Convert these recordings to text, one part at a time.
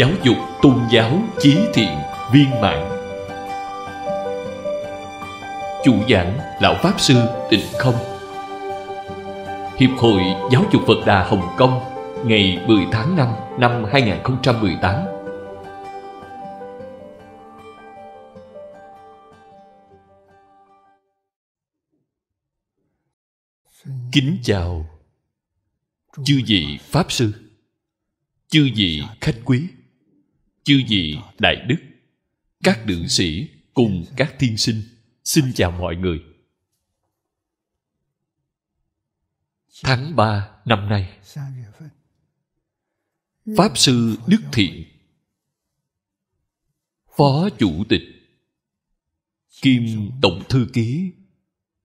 giáo dục tôn giáo chí thiện viên mãn chủ giảng lão pháp sư tịnh không hiệp hội giáo dục phật đà hồng kông ngày 10 tháng 5 năm 2018 Kính chào Chư vị Pháp Sư Chư vị khách quý chư vị đại đức các nữ sĩ cùng các thiên sinh xin chào mọi người tháng 3 năm nay pháp sư đức thiện phó chủ tịch kim tổng thư ký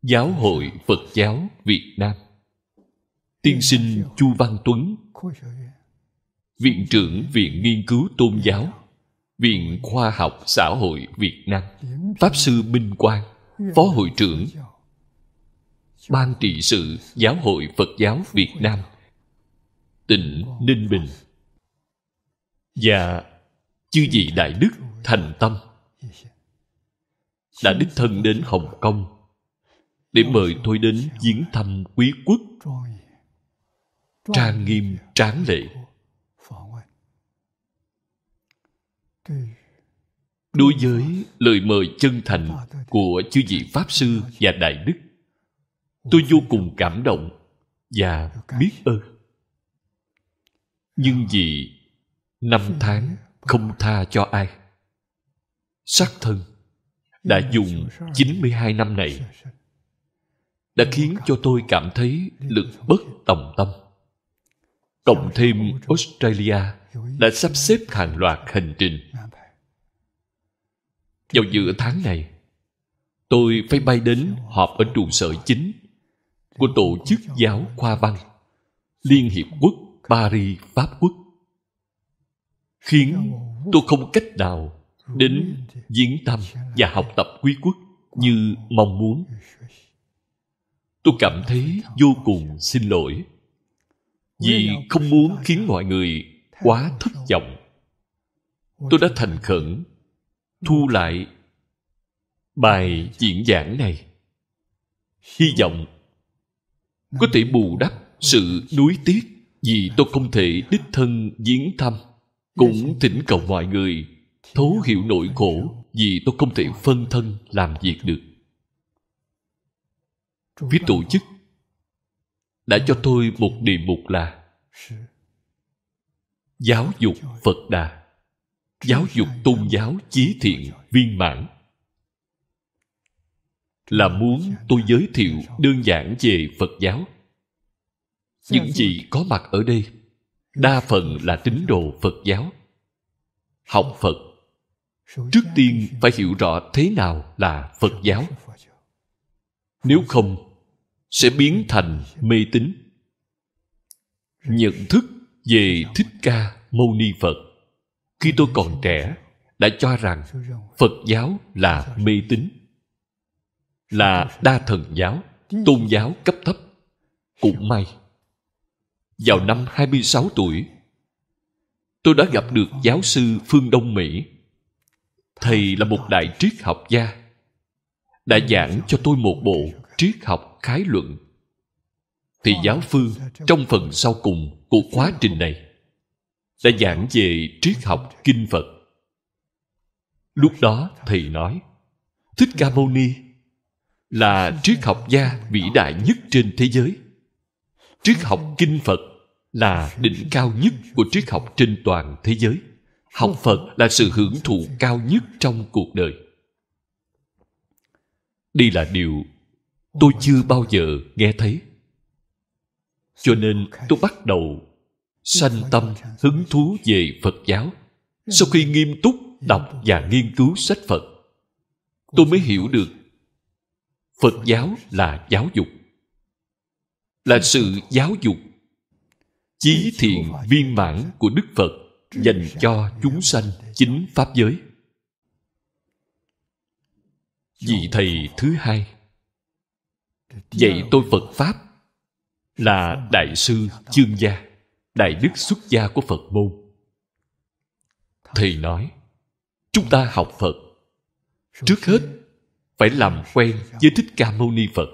giáo hội phật giáo việt nam tiên sinh chu văn tuấn viện trưởng viện nghiên cứu tôn giáo viện khoa học xã hội việt nam pháp sư minh quang phó hội trưởng ban trị sự giáo hội phật giáo việt nam tỉnh ninh bình và chư vị đại đức thành tâm đã đích thân đến hồng kông để mời tôi đến viếng thăm quý quốc trang nghiêm tráng lệ đối với lời mời chân thành của chư vị pháp sư và đại đức tôi vô cùng cảm động và biết ơn nhưng vì năm tháng không tha cho ai sắc thân đã dùng 92 năm này đã khiến cho tôi cảm thấy lực bất tòng tâm cộng thêm australia đã sắp xếp hàng loạt hành trình dạ, vào giữa tháng này tôi phải bay đến dạ. họp ở trụ sở chính của tổ chức dạ. giáo khoa văn liên hiệp quốc paris pháp quốc khiến tôi không cách nào đến diễn thăm và học tập quý quốc như mong muốn tôi cảm thấy vô cùng xin lỗi vì không muốn khiến mọi người quá thất vọng tôi đã thành khẩn thu lại bài diễn giảng này hy vọng có thể bù đắp sự nuối tiếc vì tôi không thể đích thân viếng thăm cũng thỉnh cầu mọi người thấu hiểu nỗi khổ vì tôi không thể phân thân làm việc được phía tổ chức đã cho tôi một đề mục là giáo dục phật đà giáo dục tôn giáo chí thiện viên mãn là muốn tôi giới thiệu đơn giản về phật giáo những gì có mặt ở đây đa phần là tín đồ phật giáo học phật trước tiên phải hiểu rõ thế nào là phật giáo nếu không sẽ biến thành mê tín nhận thức về thích ca mâu ni phật khi tôi còn trẻ đã cho rằng phật giáo là mê tín là đa thần giáo tôn giáo cấp thấp cũng may vào năm 26 tuổi tôi đã gặp được giáo sư phương đông mỹ thầy là một đại triết học gia đã giảng cho tôi một bộ triết học khái luận thì giáo phương trong phần sau cùng của quá trình này đã giảng về triết học kinh phật lúc đó thầy nói thích ca mâu ni là triết học gia vĩ đại nhất trên thế giới triết học kinh phật là đỉnh cao nhất của triết học trên toàn thế giới học phật là sự hưởng thụ cao nhất trong cuộc đời đây là điều tôi chưa bao giờ nghe thấy cho nên tôi bắt đầu sanh tâm hứng thú về phật giáo ừ. sau khi nghiêm túc đọc và nghiên cứu sách phật tôi mới hiểu được phật giáo là giáo dục là sự giáo dục chí thiện viên mãn của đức phật dành cho chúng sanh chính pháp giới vị thầy thứ hai dạy tôi phật pháp là đại sư chương gia đại đức xuất gia của phật môn thầy nói chúng ta học phật trước hết phải làm quen với thích ca mâu ni phật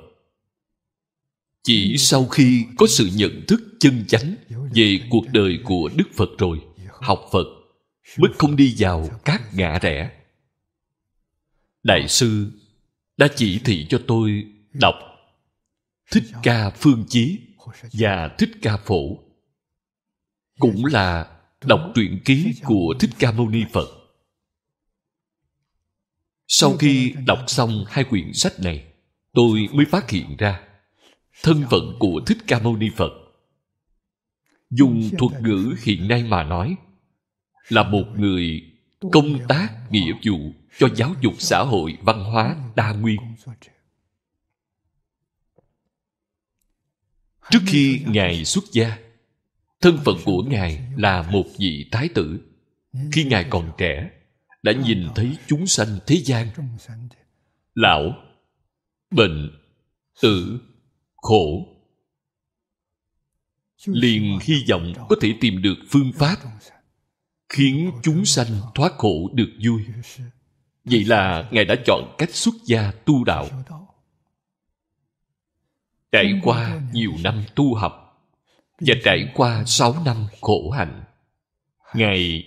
chỉ sau khi có sự nhận thức chân chánh về cuộc đời của đức phật rồi học phật mới không đi vào các ngã rẽ đại sư đã chỉ thị cho tôi đọc thích ca phương chí và thích ca phổ cũng là đọc truyện ký của thích ca mâu ni phật sau khi đọc xong hai quyển sách này tôi mới phát hiện ra thân phận của thích ca mâu ni phật dùng thuật ngữ hiện nay mà nói là một người công tác nghĩa vụ cho giáo dục xã hội văn hóa đa nguyên trước khi ngài xuất gia thân phận của ngài là một vị thái tử khi ngài còn trẻ đã nhìn thấy chúng sanh thế gian lão bệnh tử khổ liền hy vọng có thể tìm được phương pháp khiến chúng sanh thoát khổ được vui vậy là ngài đã chọn cách xuất gia tu đạo trải qua nhiều năm tu học và trải qua sáu năm khổ hạnh ngài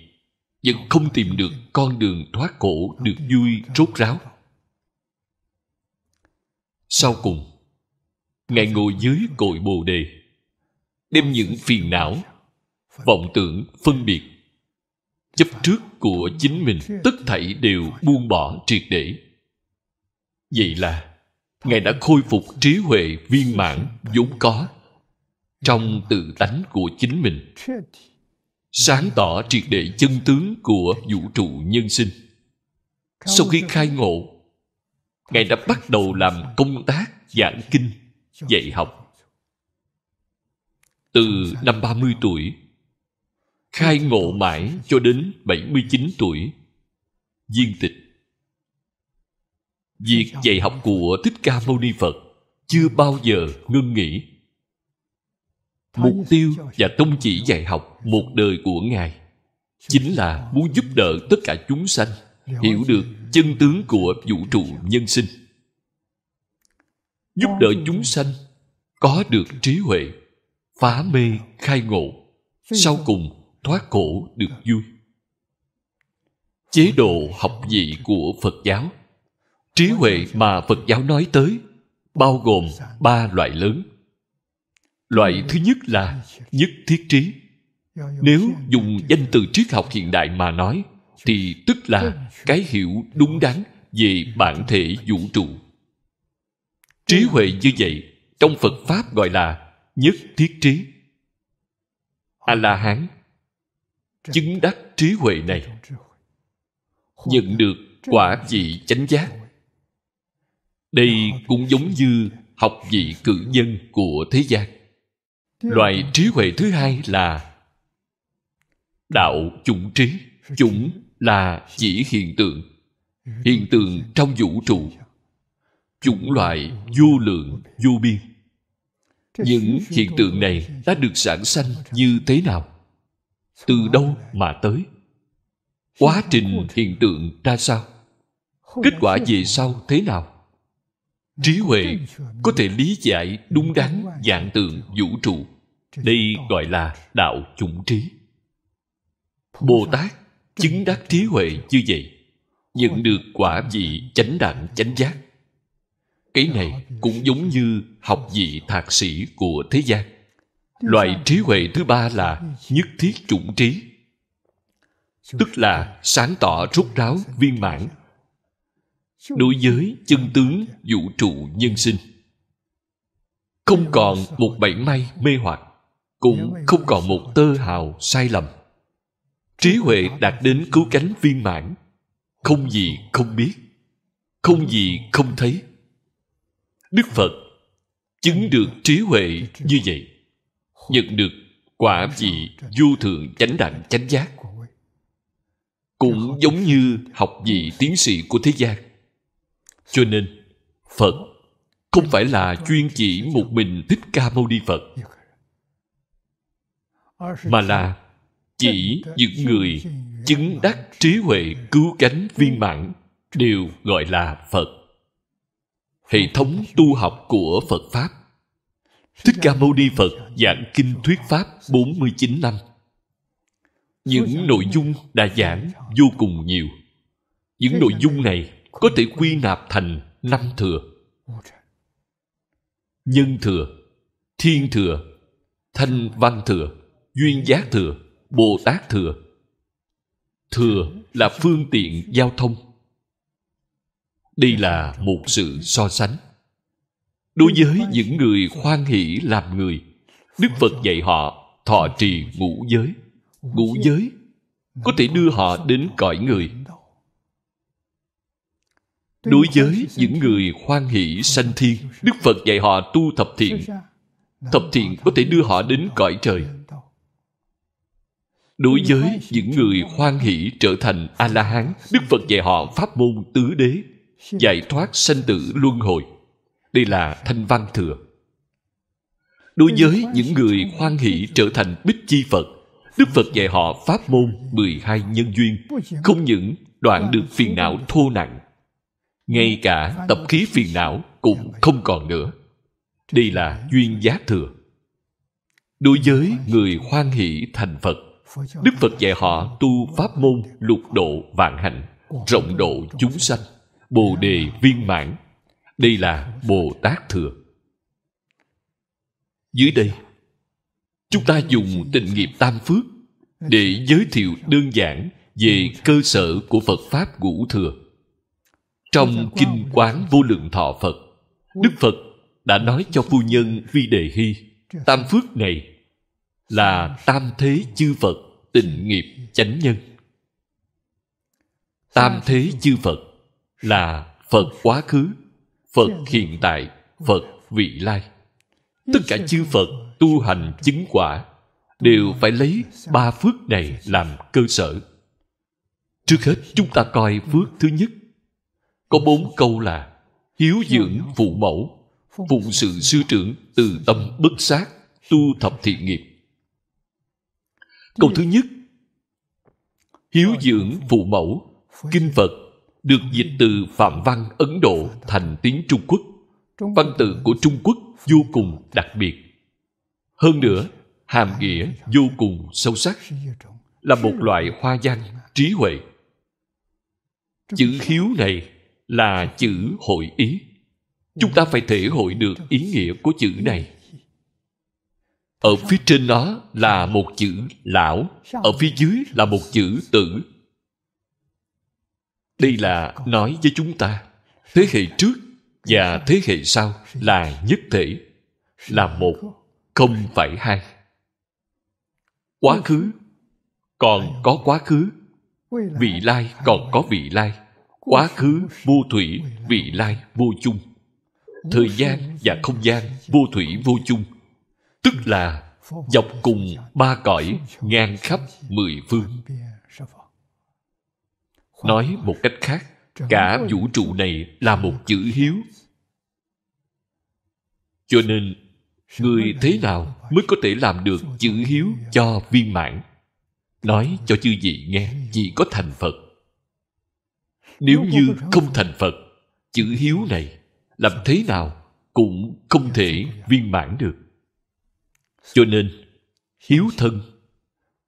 vẫn không tìm được con đường thoát khổ được vui rốt ráo sau cùng ngài ngồi dưới cội bồ đề đem những phiền não vọng tưởng phân biệt chấp trước của chính mình tất thảy đều buông bỏ triệt để vậy là ngài đã khôi phục trí huệ viên mãn vốn có trong tự tánh của chính mình sáng tỏ triệt để chân tướng của vũ trụ nhân sinh sau khi khai ngộ ngài đã bắt đầu làm công tác giảng kinh dạy học từ năm 30 tuổi khai ngộ mãi cho đến 79 tuổi viên tịch Việc dạy học của Thích Ca Mâu Ni Phật chưa bao giờ ngưng nghỉ. Mục tiêu và tông chỉ dạy học một đời của Ngài chính là muốn giúp đỡ tất cả chúng sanh hiểu được chân tướng của vũ trụ nhân sinh. Giúp đỡ chúng sanh có được trí huệ, phá mê khai ngộ, sau cùng thoát khổ được vui. Chế độ học vị của Phật giáo trí huệ mà phật giáo nói tới bao gồm ba loại lớn loại thứ nhất là nhất thiết trí nếu dùng danh từ triết học hiện đại mà nói thì tức là cái hiểu đúng đắn về bản thể vũ trụ trí huệ như vậy trong phật pháp gọi là nhất thiết trí a la hán chứng đắc trí huệ này nhận được quả vị chánh giác đây cũng giống như học vị cử nhân của thế gian loại trí huệ thứ hai là đạo chủng trí chủng là chỉ hiện tượng hiện tượng trong vũ trụ chủng loại vô lượng vô biên những hiện tượng này đã được sản sanh như thế nào từ đâu mà tới quá trình hiện tượng ra sao kết quả về sau thế nào trí huệ có thể lý giải đúng đắn dạng tượng vũ trụ đây gọi là đạo chủng trí bồ tát chứng đắc trí huệ như vậy nhận được quả vị chánh đẳng chánh giác cái này cũng giống như học vị thạc sĩ của thế gian loại trí huệ thứ ba là nhất thiết chủng trí tức là sáng tỏ rút ráo viên mãn đối với chân tướng vũ trụ nhân sinh không còn một bảy may mê hoặc cũng không còn một tơ hào sai lầm trí huệ đạt đến cứu cánh viên mãn không gì không biết không gì không thấy đức phật chứng được trí huệ như vậy nhận được quả vị vô thượng chánh đẳng chánh giác cũng giống như học vị tiến sĩ của thế gian cho nên phật không phải là chuyên chỉ một mình thích ca mâu ni phật mà là chỉ những người chứng đắc trí huệ cứu cánh viên mãn đều gọi là phật hệ thống tu học của phật pháp thích ca mâu ni phật giảng kinh thuyết pháp 49 năm những nội dung đã giảng vô cùng nhiều những nội dung này có thể quy nạp thành năm thừa nhân thừa thiên thừa thanh văn thừa duyên giác thừa bồ tát thừa thừa là phương tiện giao thông đây là một sự so sánh đối với những người khoan hỷ làm người đức phật dạy họ thọ trì ngũ giới ngũ giới có thể đưa họ đến cõi người đối với những người khoan hỷ sanh thiên đức phật dạy họ tu thập thiện thập thiện có thể đưa họ đến cõi trời đối với những người khoan hỷ trở thành a la hán đức phật dạy họ pháp môn tứ đế giải thoát sanh tử luân hồi đây là thanh văn thừa đối với những người khoan hỷ trở thành bích chi phật đức phật dạy họ pháp môn 12 nhân duyên không những đoạn được phiền não thô nặng ngay cả tập khí phiền não cũng không còn nữa đây là duyên giá thừa đối với người hoan hỷ thành phật đức phật dạy họ tu pháp môn lục độ vạn hạnh rộng độ chúng sanh bồ đề viên mãn đây là bồ tát thừa dưới đây chúng ta dùng tình nghiệp tam phước để giới thiệu đơn giản về cơ sở của phật pháp ngũ thừa trong kinh quán vô lượng thọ phật đức phật đã nói cho phu nhân vi đề hy tam phước này là tam thế chư phật tình nghiệp chánh nhân tam thế chư phật là phật quá khứ phật hiện tại phật vị lai tất cả chư phật tu hành chứng quả đều phải lấy ba phước này làm cơ sở trước hết chúng ta coi phước thứ nhất có bốn câu là hiếu dưỡng phụ mẫu phụng sự sư trưởng từ tâm bất sát tu thập thiện nghiệp câu thứ nhất hiếu dưỡng phụ mẫu kinh phật được dịch từ phạm văn ấn độ thành tiếng trung quốc văn tự của trung quốc vô cùng đặc biệt hơn nữa hàm nghĩa vô cùng sâu sắc là một loại hoa văn trí huệ chữ hiếu này là chữ hội ý chúng ta phải thể hội được ý nghĩa của chữ này ở phía trên nó là một chữ lão ở phía dưới là một chữ tử đây là nói với chúng ta thế hệ trước và thế hệ sau là nhất thể là một không phải hai quá khứ còn có quá khứ vị lai còn có vị lai quá khứ vô thủy vị lai vô chung thời gian và không gian vô thủy vô chung tức là dọc cùng ba cõi ngang khắp mười phương nói một cách khác cả vũ trụ này là một chữ hiếu cho nên người thế nào mới có thể làm được chữ hiếu cho viên mãn nói cho chư vị nghe chỉ có thành phật nếu như không thành phật chữ hiếu này làm thế nào cũng không thể viên mãn được cho nên hiếu thân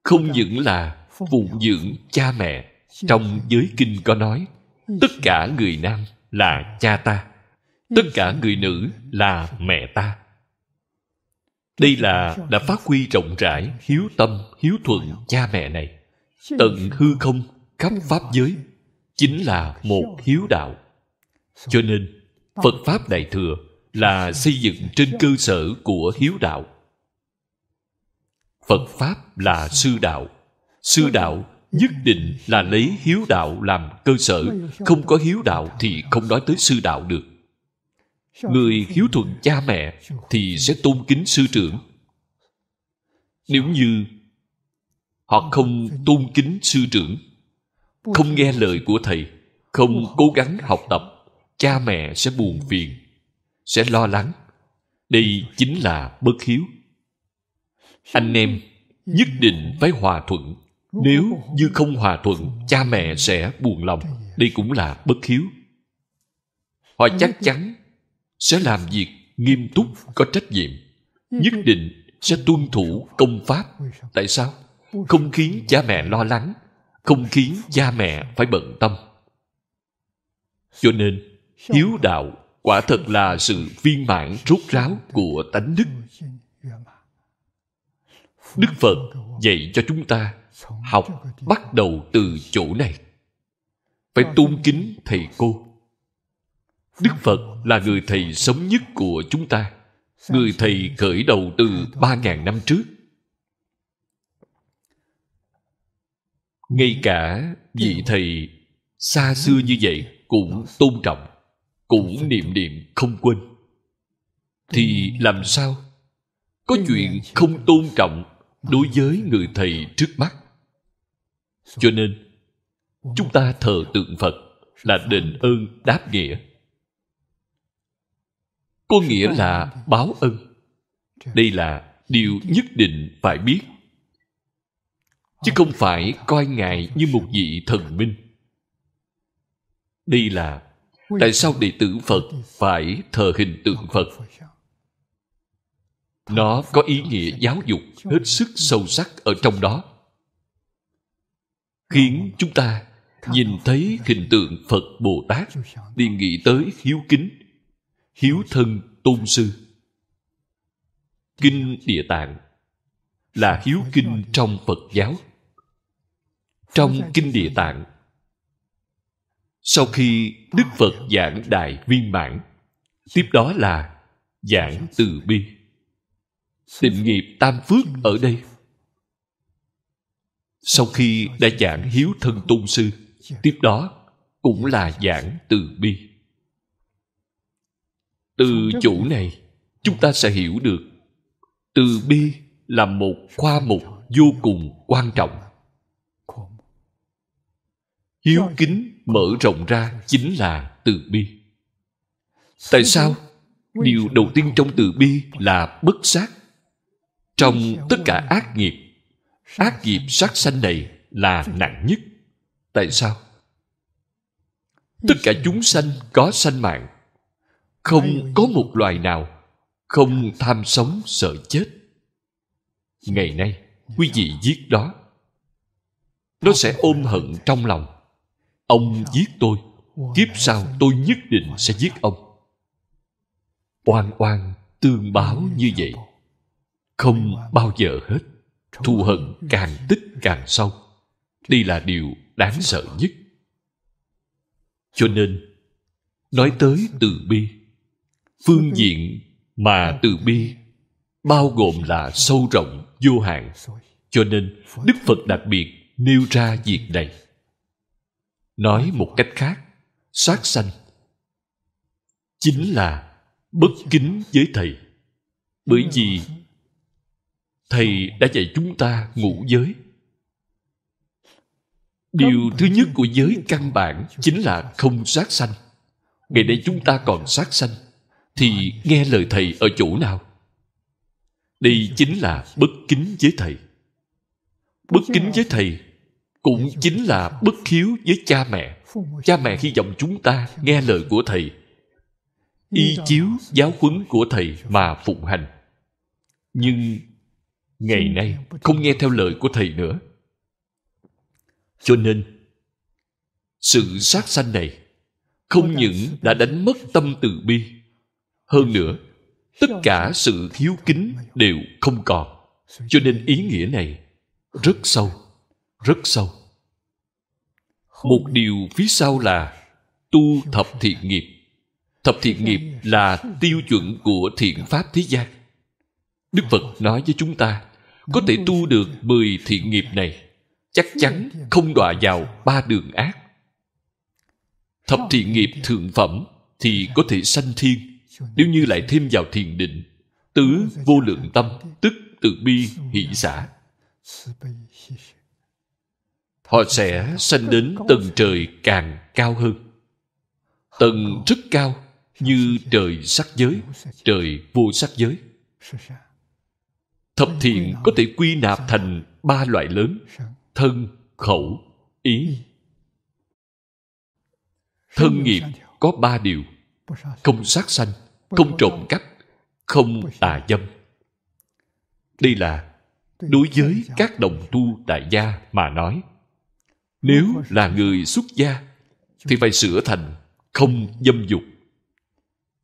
không những là phụng dưỡng cha mẹ trong giới kinh có nói tất cả người nam là cha ta tất cả người nữ là mẹ ta đây là đã phát huy rộng rãi hiếu tâm hiếu thuận cha mẹ này tận hư không khắp pháp giới chính là một hiếu đạo cho nên phật pháp đại thừa là xây dựng trên cơ sở của hiếu đạo phật pháp là sư đạo sư đạo nhất định là lấy hiếu đạo làm cơ sở không có hiếu đạo thì không nói tới sư đạo được người hiếu thuận cha mẹ thì sẽ tôn kính sư trưởng nếu như họ không tôn kính sư trưởng không nghe lời của thầy không cố gắng học tập cha mẹ sẽ buồn phiền sẽ lo lắng đây chính là bất hiếu anh em nhất định phải hòa thuận nếu như không hòa thuận cha mẹ sẽ buồn lòng đây cũng là bất hiếu họ chắc chắn sẽ làm việc nghiêm túc có trách nhiệm nhất định sẽ tuân thủ công pháp tại sao không khiến cha mẹ lo lắng không khiến cha mẹ phải bận tâm cho nên hiếu đạo quả thật là sự viên mãn rốt ráo của tánh đức đức phật dạy cho chúng ta học bắt đầu từ chỗ này phải tôn kính thầy cô đức phật là người thầy sống nhất của chúng ta người thầy khởi đầu từ ba ngàn năm trước ngay cả vị thầy xa xưa như vậy cũng tôn trọng cũng niệm niệm không quên thì làm sao có chuyện không tôn trọng đối với người thầy trước mắt cho nên chúng ta thờ tượng phật là đền ơn đáp nghĩa có nghĩa là báo ân đây là điều nhất định phải biết chứ không phải coi ngài như một vị thần minh đây là tại sao đệ tử phật phải thờ hình tượng phật nó có ý nghĩa giáo dục hết sức sâu sắc ở trong đó khiến chúng ta nhìn thấy hình tượng phật bồ tát đi nghĩ tới hiếu kính hiếu thân tôn sư kinh địa tạng là hiếu kinh trong phật giáo trong kinh địa tạng sau khi đức phật giảng đại viên mãn tiếp đó là giảng từ bi tịnh nghiệp tam phước ở đây sau khi đã giảng hiếu thân tôn sư tiếp đó cũng là giảng từ bi từ chủ này chúng ta sẽ hiểu được từ bi là một khoa mục vô cùng quan trọng hiếu kính mở rộng ra chính là từ bi tại sao điều đầu tiên trong từ bi là bất sát trong tất cả ác nghiệp ác nghiệp sát sanh này là nặng nhất tại sao tất cả chúng sanh có sanh mạng không có một loài nào không tham sống sợ chết ngày nay quý vị giết đó nó sẽ ôm hận trong lòng ông giết tôi kiếp sau tôi nhất định sẽ giết ông oan oan tương báo như vậy không bao giờ hết thù hận càng tích càng sâu đây là điều đáng sợ nhất cho nên nói tới từ bi phương diện mà từ bi bao gồm là sâu rộng vô hạn cho nên đức phật đặc biệt nêu ra việc này nói một cách khác sát sanh chính là bất kính với thầy bởi vì thầy đã dạy chúng ta ngũ giới điều thứ nhất của giới căn bản chính là không sát sanh ngày nay chúng ta còn sát sanh thì nghe lời thầy ở chỗ nào đây chính là bất kính với thầy bất kính với thầy cũng chính là bất hiếu với cha mẹ cha mẹ hy vọng chúng ta nghe lời của thầy y chiếu giáo huấn của thầy mà phụng hành nhưng ngày nay không nghe theo lời của thầy nữa cho nên sự sát sanh này không những đã đánh mất tâm từ bi hơn nữa tất cả sự hiếu kính đều không còn cho nên ý nghĩa này rất sâu rất sâu một điều phía sau là tu thập thiện nghiệp thập thiện nghiệp là tiêu chuẩn của thiện pháp thế gian đức phật nói với chúng ta có thể tu được mười thiện nghiệp này chắc chắn không đọa vào ba đường ác thập thiện nghiệp thượng phẩm thì có thể sanh thiên nếu như lại thêm vào thiền định tứ vô lượng tâm tức từ bi hỷ xã họ sẽ sanh đến tầng trời càng cao hơn tầng rất cao như trời sắc giới trời vô sắc giới thập thiện có thể quy nạp thành ba loại lớn thân khẩu ý thân nghiệp có ba điều không sát sanh không trộm cắp không tà dâm đây là đối với các đồng tu đại gia mà nói nếu là người xuất gia thì phải sửa thành không dâm dục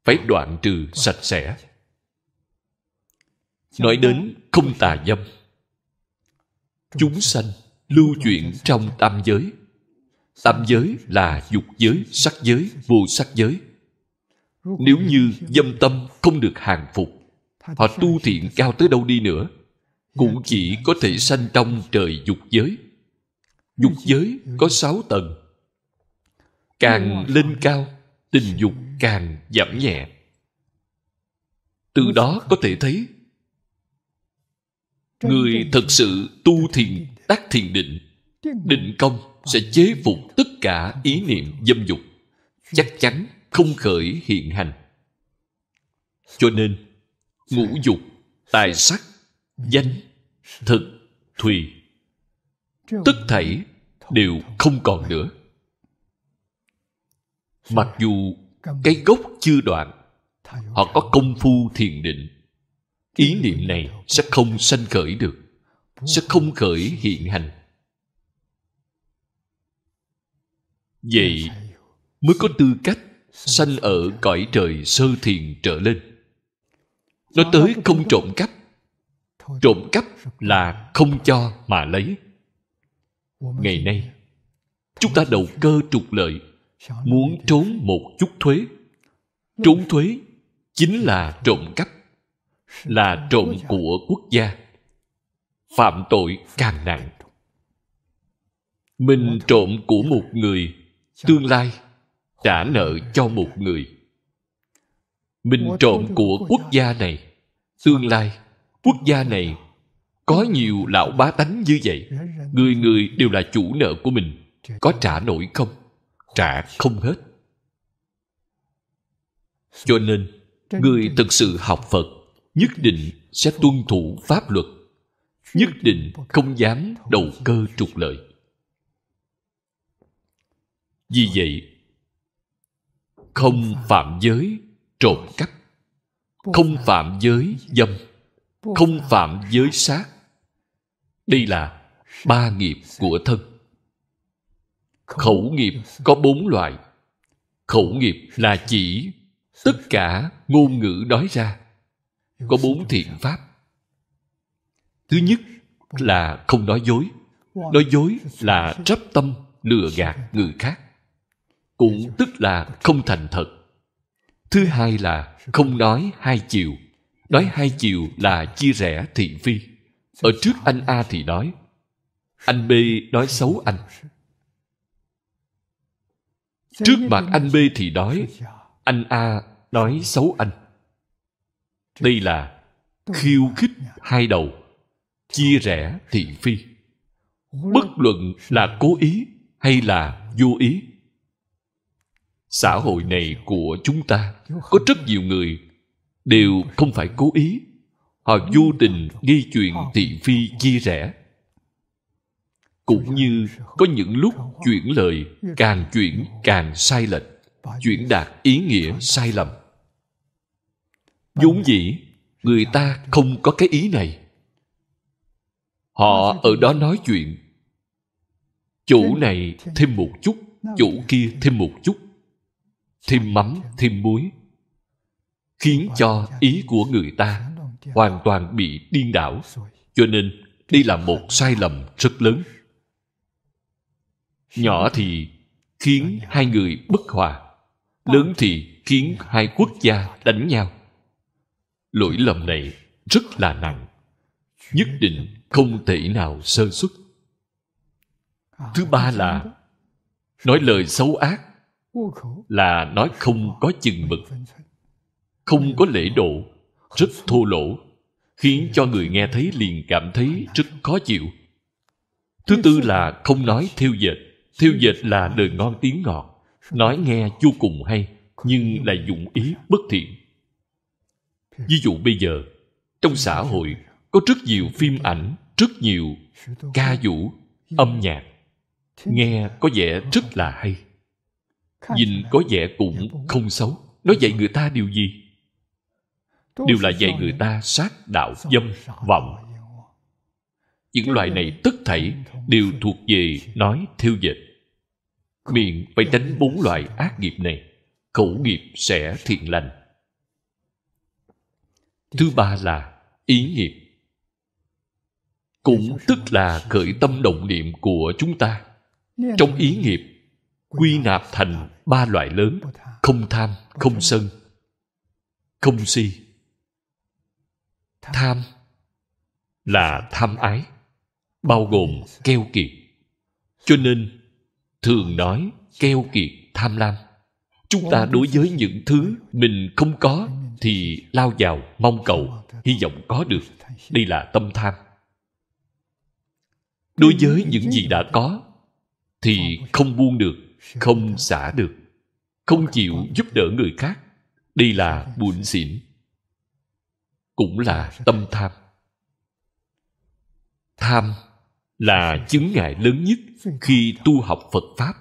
phải đoạn trừ sạch sẽ nói đến không tà dâm chúng sanh lưu chuyển trong tam giới tam giới là dục giới sắc giới vô sắc giới nếu như dâm tâm không được hàng phục họ tu thiện cao tới đâu đi nữa cũng chỉ có thể sanh trong trời dục giới dục giới có sáu tầng càng lên cao tình dục càng giảm nhẹ từ đó có thể thấy người thật sự tu thiền tác thiền định định công sẽ chế phục tất cả ý niệm dâm dục chắc chắn không khởi hiện hành cho nên ngũ dục tài sắc danh thực thùy tất thảy đều không còn nữa mặc dù cái gốc chưa đoạn họ có công phu thiền định ý niệm này sẽ không sanh khởi được sẽ không khởi hiện hành vậy mới có tư cách sanh ở cõi trời sơ thiền trở lên nó tới không trộm cắp trộm cắp là không cho mà lấy ngày nay chúng ta đầu cơ trục lợi muốn trốn một chút thuế trốn thuế chính là trộm cắp là trộm của quốc gia phạm tội càng nặng mình trộm của một người tương lai trả nợ cho một người mình trộm của quốc gia này tương lai quốc gia này có nhiều lão bá tánh như vậy người người đều là chủ nợ của mình có trả nổi không trả không hết cho nên người thực sự học phật nhất định sẽ tuân thủ pháp luật nhất định không dám đầu cơ trục lợi vì vậy không phạm giới trộm cắp không phạm giới dâm không phạm giới sát đây là ba nghiệp của thân khẩu nghiệp có bốn loại khẩu nghiệp là chỉ tất cả ngôn ngữ nói ra có bốn thiện pháp thứ nhất là không nói dối nói dối là trấp tâm lừa gạt người khác cũng tức là không thành thật thứ hai là không nói hai chiều nói hai chiều là chia rẽ thị phi ở trước anh a thì nói anh b nói xấu anh trước mặt anh b thì nói anh a nói xấu anh đây là khiêu khích hai đầu chia rẽ thị phi bất luận là cố ý hay là vô ý xã hội này của chúng ta có rất nhiều người đều không phải cố ý họ vô tình gây chuyện thị phi chia rẽ cũng như có những lúc chuyển lời càng chuyển càng sai lệch chuyển đạt ý nghĩa sai lầm vốn dĩ người ta không có cái ý này họ ở đó nói chuyện chủ này thêm một chút chủ kia thêm một chút thêm mắm thêm muối khiến cho ý của người ta hoàn toàn bị điên đảo cho nên đây là một sai lầm rất lớn nhỏ thì khiến hai người bất hòa lớn thì khiến hai quốc gia đánh nhau lỗi lầm này rất là nặng nhất định không thể nào sơ xuất thứ ba là nói lời xấu ác là nói không có chừng mực không có lễ độ rất thô lỗ khiến cho người nghe thấy liền cảm thấy rất khó chịu thứ tư là không nói theo dệt Thiêu dệt là lời ngon tiếng ngọt Nói nghe vô cùng hay Nhưng lại dụng ý bất thiện Ví dụ bây giờ Trong xã hội Có rất nhiều phim ảnh Rất nhiều ca vũ Âm nhạc Nghe có vẻ rất là hay Nhìn có vẻ cũng không xấu Nó dạy người ta điều gì? Đều là dạy người ta sát đạo dâm vọng Những loài này tất thảy đều thuộc về nói thiêu dịch miệng phải tránh bốn loại ác nghiệp này khẩu nghiệp sẽ thiện lành thứ ba là ý nghiệp cũng tức là khởi tâm động niệm của chúng ta trong ý nghiệp quy nạp thành ba loại lớn không tham không sân không si tham là tham ái bao gồm keo kiệt cho nên thường nói keo kiệt tham lam chúng ta đối với những thứ mình không có thì lao vào mong cầu hy vọng có được đây là tâm tham đối với những gì đã có thì không buông được không xả được không chịu giúp đỡ người khác đây là buồn xỉn cũng là tâm tham tham là chứng ngại lớn nhất khi tu học phật pháp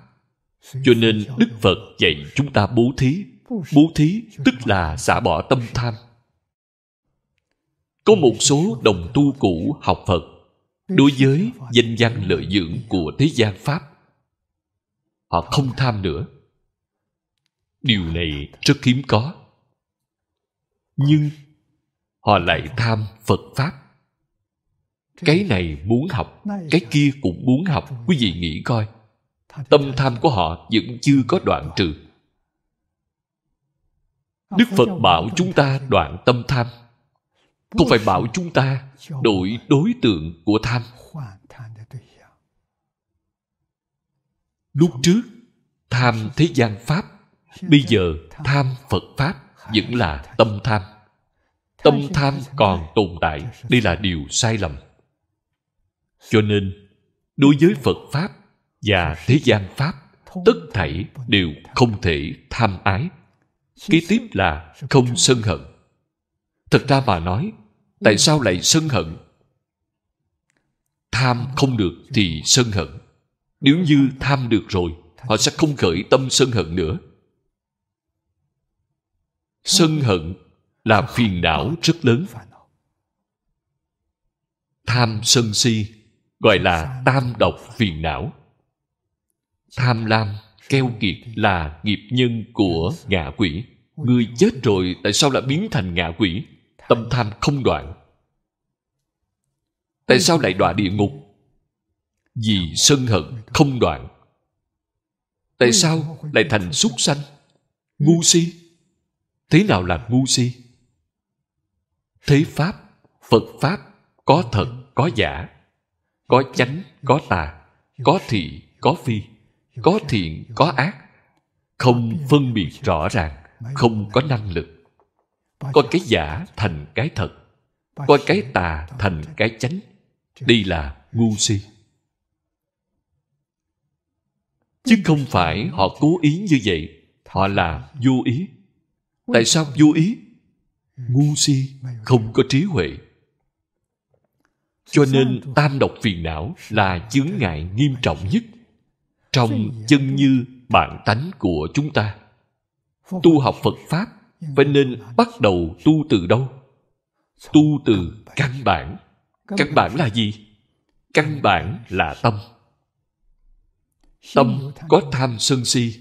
cho nên đức phật dạy chúng ta bố thí bố thí tức là xả bỏ tâm tham có một số đồng tu cũ học phật đối với danh văn lợi dưỡng của thế gian pháp họ không tham nữa điều này rất hiếm có nhưng họ lại tham phật pháp cái này muốn học cái kia cũng muốn học quý vị nghĩ coi tâm tham của họ vẫn chưa có đoạn trừ đức phật bảo chúng ta đoạn tâm tham không phải bảo chúng ta đổi đối tượng của tham lúc trước tham thế gian pháp bây giờ tham phật pháp vẫn là tâm tham tâm tham còn tồn tại đây là điều sai lầm cho nên đối với phật pháp và thế gian pháp tất thảy đều không thể tham ái kế tiếp là không sân hận thật ra mà nói tại sao lại sân hận tham không được thì sân hận nếu như tham được rồi họ sẽ không khởi tâm sân hận nữa sân hận là phiền não rất lớn tham sân si gọi là tam độc phiền não tham lam keo kiệt là nghiệp nhân của ngạ quỷ người chết rồi tại sao lại biến thành ngạ quỷ tâm tham không đoạn tại sao lại đọa địa ngục vì sân hận không đoạn tại sao lại thành súc sanh ngu si thế nào là ngu si thế pháp phật pháp có thật có giả có chánh có tà có thị có phi có thiện có ác không phân biệt rõ ràng không có năng lực coi cái giả thành cái thật coi cái tà thành cái chánh đây là ngu si chứ không phải họ cố ý như vậy họ là vô ý tại sao vô ý ngu si không có trí huệ cho nên tam độc phiền não là chướng ngại nghiêm trọng nhất trong chân như bản tánh của chúng ta tu học phật pháp phải nên bắt đầu tu từ đâu tu từ căn bản căn bản là gì căn bản là tâm tâm có tham sân si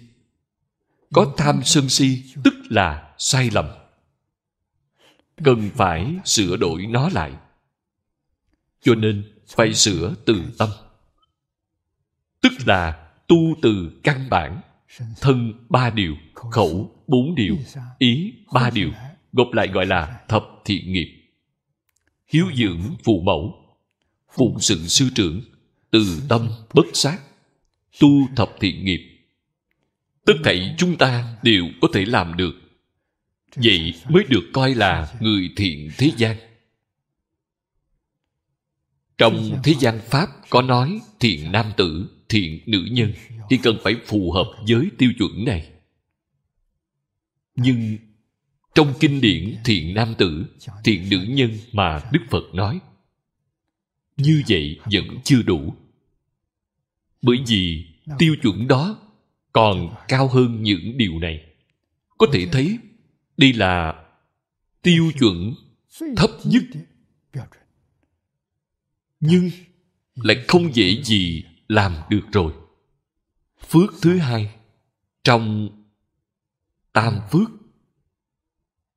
có tham sân si tức là sai lầm cần phải sửa đổi nó lại cho nên phải sửa từ tâm tức là tu từ căn bản thân ba điều khẩu bốn điều ý ba điều gộp lại gọi là thập thiện nghiệp hiếu dưỡng phụ mẫu phụng sự sư trưởng từ tâm bất sát tu thập thiện nghiệp tất thảy chúng ta đều có thể làm được vậy mới được coi là người thiện thế gian trong thế gian pháp có nói thiện nam tử thiện nữ nhân thì cần phải phù hợp với tiêu chuẩn này nhưng trong kinh điển thiện nam tử thiện nữ nhân mà đức phật nói như vậy vẫn chưa đủ bởi vì tiêu chuẩn đó còn cao hơn những điều này có thể thấy đây là tiêu chuẩn thấp nhất nhưng lại không dễ gì làm được rồi phước thứ hai trong tam phước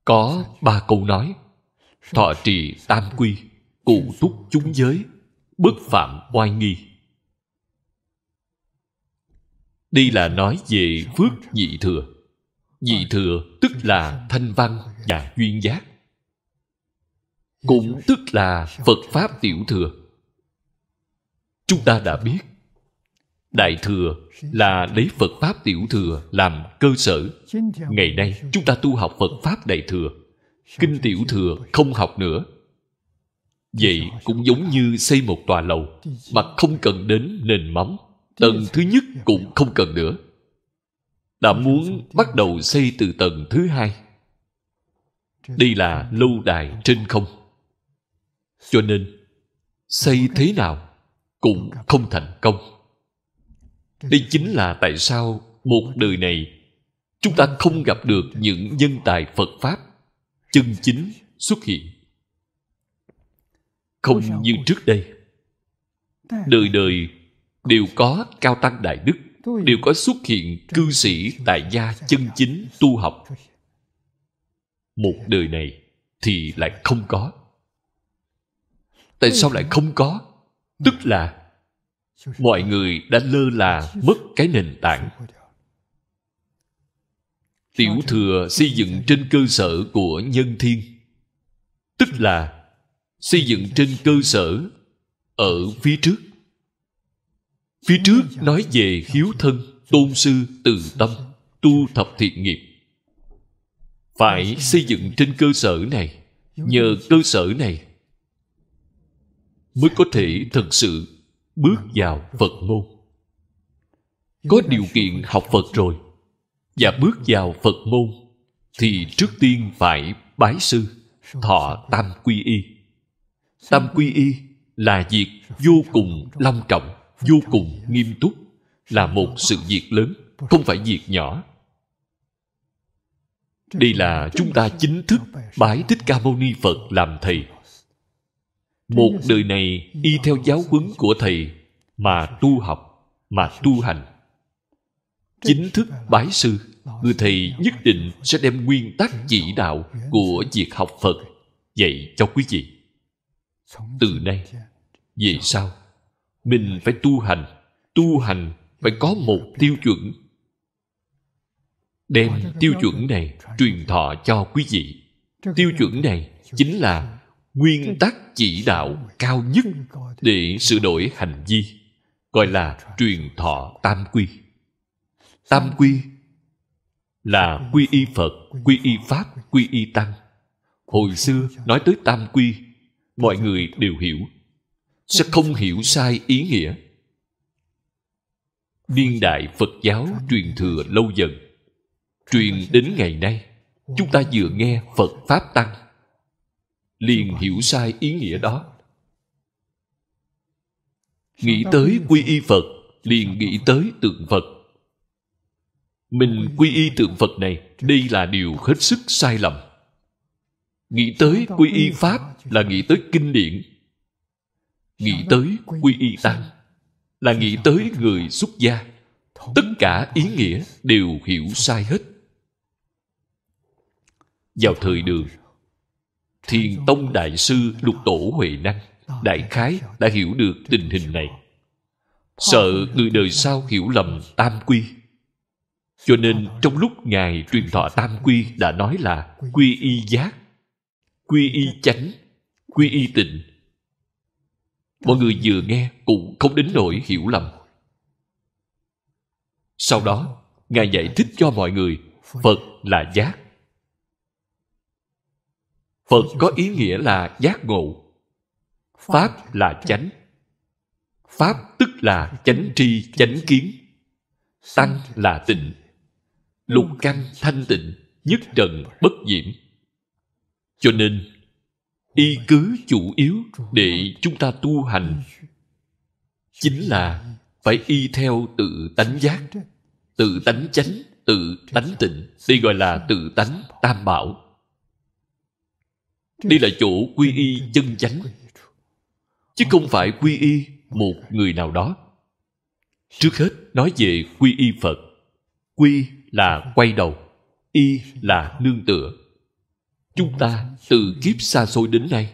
có ba câu nói thọ trì tam quy cụ túc chúng giới bất phạm oai nghi đây là nói về phước nhị thừa nhị thừa tức là thanh văn và duyên giác cũng tức là phật pháp tiểu thừa chúng ta đã biết đại thừa là lấy phật pháp tiểu thừa làm cơ sở ngày nay chúng ta tu học phật pháp đại thừa kinh tiểu thừa không học nữa vậy cũng giống như xây một tòa lầu mà không cần đến nền móng tầng thứ nhất cũng không cần nữa đã muốn bắt đầu xây từ tầng thứ hai đây là lâu đài trên không cho nên xây thế nào cũng không thành công đây chính là tại sao một đời này chúng ta không gặp được những nhân tài phật pháp chân chính xuất hiện không như trước đây đời đời đều có cao tăng đại đức đều có xuất hiện cư sĩ tại gia chân chính tu học một đời này thì lại không có tại sao lại không có tức là mọi người đã lơ là mất cái nền tảng tiểu thừa xây dựng trên cơ sở của nhân thiên tức là xây dựng trên cơ sở ở phía trước phía trước nói về hiếu thân tôn sư từ tâm tu thập thiện nghiệp phải xây dựng trên cơ sở này nhờ cơ sở này mới có thể thật sự bước vào phật môn có điều kiện học phật rồi và bước vào phật môn thì trước tiên phải bái sư thọ tam quy y tam quy y là việc vô cùng long trọng vô cùng nghiêm túc là một sự việc lớn không phải việc nhỏ đây là chúng ta chính thức bái thích ca mâu ni phật làm thầy một đời này y dạ, theo dạ, giáo dạ. huấn của thầy mà tu học mà tu hành chính thức bái sư người thầy nhất định sẽ đem nguyên tắc chỉ đạo của việc học phật dạy cho quý vị từ nay về sau mình phải tu hành tu hành phải có một tiêu chuẩn đem tiêu chuẩn này truyền thọ cho quý vị tiêu chuẩn này chính là nguyên tắc chỉ đạo cao nhất để sửa đổi hành vi gọi là truyền thọ tam quy tam quy là quy y phật quy y pháp quy y tăng hồi xưa nói tới tam quy mọi người đều hiểu sẽ không hiểu sai ý nghĩa niên đại phật giáo truyền thừa lâu dần truyền đến ngày nay chúng ta vừa nghe phật pháp tăng liền hiểu sai ý nghĩa đó nghĩ tới quy y phật liền nghĩ tới tượng phật mình quy y tượng phật này đây là điều hết sức sai lầm nghĩ tới quy y pháp là nghĩ tới kinh điển nghĩ tới quy y tăng là nghĩ tới người xuất gia tất cả ý nghĩa đều hiểu sai hết vào thời đường Thiền Tông Đại Sư Lục Tổ Huệ Năng Đại Khái đã hiểu được tình hình này Sợ người đời sau hiểu lầm Tam Quy Cho nên trong lúc Ngài truyền thọ Tam Quy đã nói là Quy y giác, quy y chánh, quy y tịnh Mọi người vừa nghe cũng không đến nỗi hiểu lầm Sau đó, Ngài giải thích cho mọi người Phật là giác phật có ý nghĩa là giác ngộ pháp là chánh pháp tức là chánh tri chánh kiến tăng là tịnh lục căn thanh tịnh nhất trần bất diễm cho nên y cứ chủ yếu để chúng ta tu hành chính là phải y theo tự tánh giác tự tánh chánh tự tánh tịnh đây gọi là tự tánh tam bảo đây là chỗ quy y chân chánh chứ không phải quy y một người nào đó trước hết nói về quy y phật quy là quay đầu y là nương tựa chúng ta từ kiếp xa xôi đến nay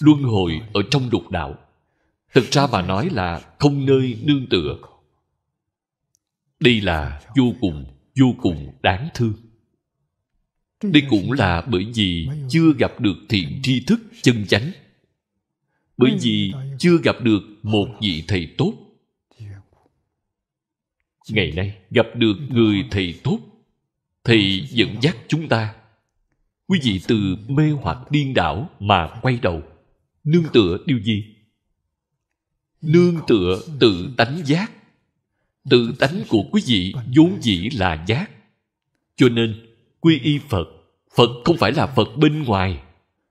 luân hồi ở trong lục đạo thực ra mà nói là không nơi nương tựa đây là vô cùng vô cùng đáng thương đây cũng là bởi vì chưa gặp được thiện tri thức chân chánh bởi vì chưa gặp được một vị thầy tốt ngày nay gặp được người thầy tốt thì dẫn dắt chúng ta quý vị từ mê hoặc điên đảo mà quay đầu nương tựa điều gì nương tựa tự đánh giác tự đánh của quý vị vốn dĩ là giác cho nên quy y phật phật không phải là phật bên ngoài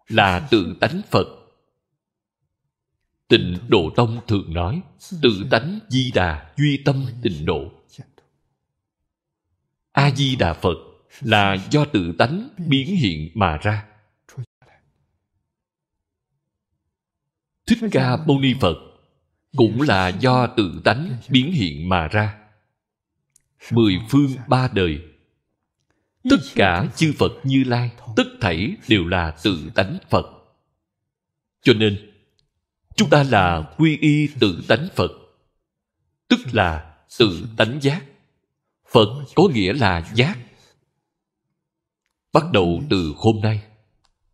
là tự tánh phật tịnh độ tông thường nói tự tánh di đà duy tâm tịnh độ a di đà phật là do tự tánh biến hiện mà ra thích ca mâu ni phật cũng là do tự tánh biến hiện mà ra mười phương ba đời tất cả chư phật như lai tất thảy đều là tự tánh phật cho nên chúng ta là quy y tự tánh phật tức là tự tánh giác phật có nghĩa là giác bắt đầu từ hôm nay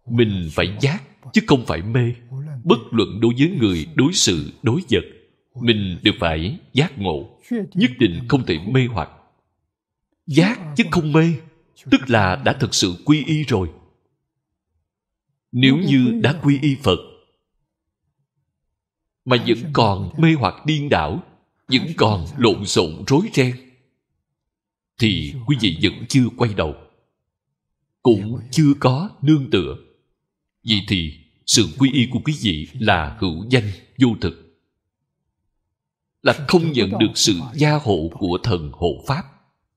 mình phải giác chứ không phải mê bất luận đối với người đối sự đối vật mình đều phải giác ngộ nhất định không thể mê hoặc giác chứ không mê tức là đã thực sự quy y rồi nếu như đã quy y phật mà vẫn còn mê hoặc điên đảo vẫn còn lộn xộn rối ren thì quý vị vẫn chưa quay đầu cũng chưa có nương tựa vì thì sự quy y của quý vị là hữu danh vô thực là không nhận được sự gia hộ của thần hộ pháp